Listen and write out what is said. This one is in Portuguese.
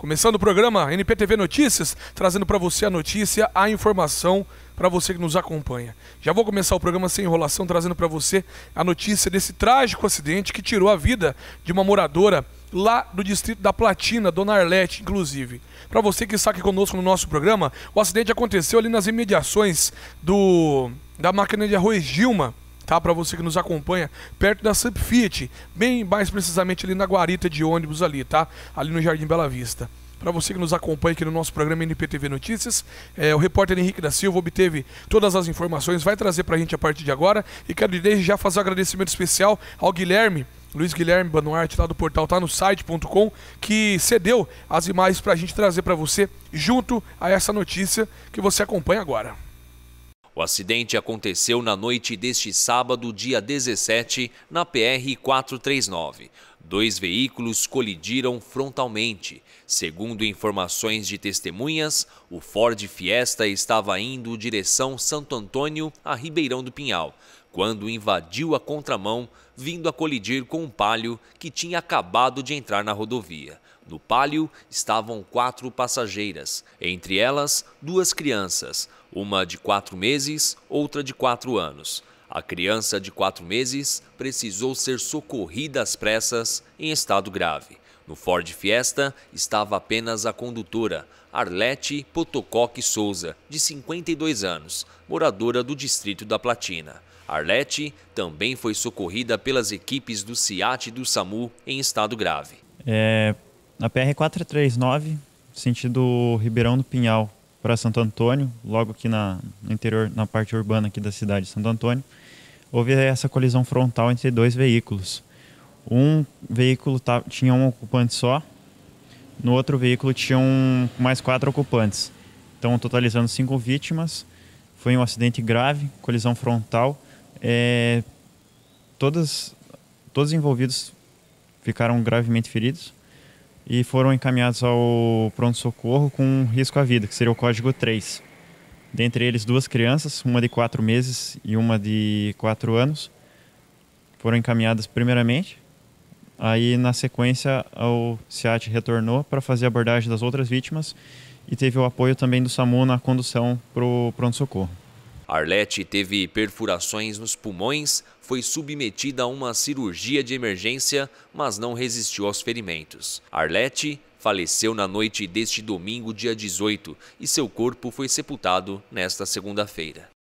Começando o programa NPTV Notícias, trazendo para você a notícia, a informação para você que nos acompanha. Já vou começar o programa sem enrolação, trazendo para você a notícia desse trágico acidente que tirou a vida de uma moradora lá do distrito da Platina, Dona Arlete, inclusive. Para você que está aqui conosco no nosso programa, o acidente aconteceu ali nas imediações do da máquina de arroz Gilma, tá? Para você que nos acompanha, perto da Sup Fiat, bem mais precisamente ali na guarita de ônibus ali, tá? Ali no Jardim Bela Vista. Para você que nos acompanha aqui no nosso programa NPTV Notícias, é, o repórter Henrique da Silva obteve todas as informações, vai trazer para a gente a partir de agora. E quero desde já fazer um agradecimento especial ao Guilherme, Luiz Guilherme Banuarte, lá do portal Tá no Site.com, que cedeu as imagens para a gente trazer para você, junto a essa notícia que você acompanha agora. O acidente aconteceu na noite deste sábado, dia 17, na PR-439. Dois veículos colidiram frontalmente. Segundo informações de testemunhas, o Ford Fiesta estava indo direção Santo Antônio a Ribeirão do Pinhal quando invadiu a contramão, vindo a colidir com um palio que tinha acabado de entrar na rodovia. No palio estavam quatro passageiras, entre elas duas crianças, uma de quatro meses, outra de quatro anos. A criança de quatro meses precisou ser socorrida às pressas em estado grave. No Ford Fiesta estava apenas a condutora, Arlete Potocoque Souza, de 52 anos, moradora do distrito da Platina. Arlete também foi socorrida pelas equipes do CIAT e do SAMU em estado grave. É, na PR-439, sentido Ribeirão do Pinhal para Santo Antônio, logo aqui na, no interior, na parte urbana aqui da cidade de Santo Antônio, houve essa colisão frontal entre dois veículos. Um veículo tinha um ocupante só, no outro veículo tinham um, mais quatro ocupantes. Então, totalizando cinco vítimas. Foi um acidente grave, colisão frontal. É, todas, todos envolvidos ficaram gravemente feridos e foram encaminhados ao pronto-socorro com risco à vida, que seria o código 3. Dentre eles, duas crianças, uma de quatro meses e uma de quatro anos, foram encaminhadas primeiramente Aí, na sequência, o SEAT retornou para fazer a abordagem das outras vítimas e teve o apoio também do SAMU na condução para o pronto-socorro. Arlete teve perfurações nos pulmões, foi submetida a uma cirurgia de emergência, mas não resistiu aos ferimentos. Arlete faleceu na noite deste domingo, dia 18, e seu corpo foi sepultado nesta segunda-feira.